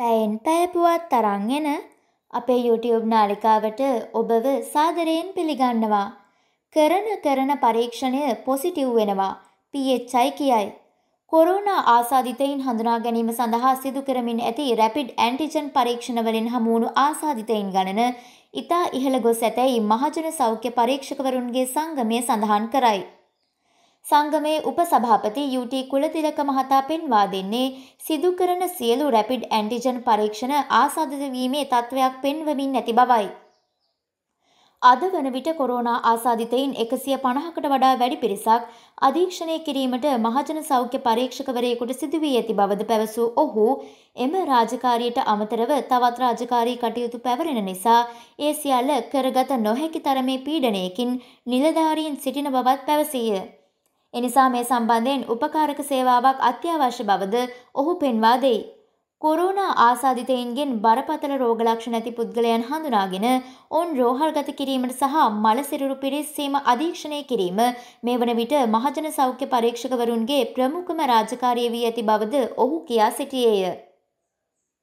පැයෙන් පැය පුවත් තරං එන අපේ YouTube නාලිකාවට ඔබව සාදරයෙන් පිළිගන්නවා. කරන කරන පරීක්ෂණය පොසිටිව් වෙනවා. PHI කියයි. කොරෝනා ආසාධිතයින් හඳුනා ගැනීම සඳහා සිදු කරමින් ඇති රැපිඩ් ඇන්ටිජන් පරීක්ෂණ වලින් හමුවුණු ආසාධිතයින් ගණන ඉතා ඉහළ ගොස් ඇතැයි මහජන සෞඛ්‍ය පරීක්ෂකවරුන්ගේ සංගමය සඳහන් කරයි. සංගමයේ උපසභාපති යුටි කුලතිලක මහතා පෙන්වා දෙන්නේ සිදු කරන සියලු රැපිඩ් ඇන්ටිජන් පරීක්ෂණ ආසාදිත වීමේ තත්ත්වයක් පෙන්වමින් නැති බවයි. අද වන විට කොරෝනා ආසාධිතයින් එකසිය පණහකට වඩා වැඩි පිරිසක් අධීක්ෂණය කිරීමට මහජන සෞඛ්‍ය පරීක්ෂකවරයෙකුට සිදුවී ඇති බවද පැවසූ ඔහු එම රාජකාරියට අමතරව තවත් රාජකාරී කටයුතු පැවරෙන නිසා ඒ සියල්ල කරගත නොහැකි තරමේ පීඩනයකින් නිලධාරීන් සිටින බවත් පැවසීය. එනිසා මේ සම්බන්ධයෙන් උපකාරක සේවාවක් අත්‍යවශ්‍ය බවද ඔහු පෙන්වා දෙයි. කොරෝනා ආසාධිතයින්ගෙන් බරපතල රෝග ලක්ෂණ ඇති පුද්ගලයන් හඳුනාගෙන ඔවුන් රෝහල්ගත කිරීමට සහ මල සිරුරු පිරිස්සීම අධීක්ෂණය කිරීම මේ වන විට මහජන සෞඛ්‍ය පරීක්ෂකවරුන්ගේ ප්‍රමුඛම රාජකාරිය වී ඇති බවද ඔහු කියා සිටියේය.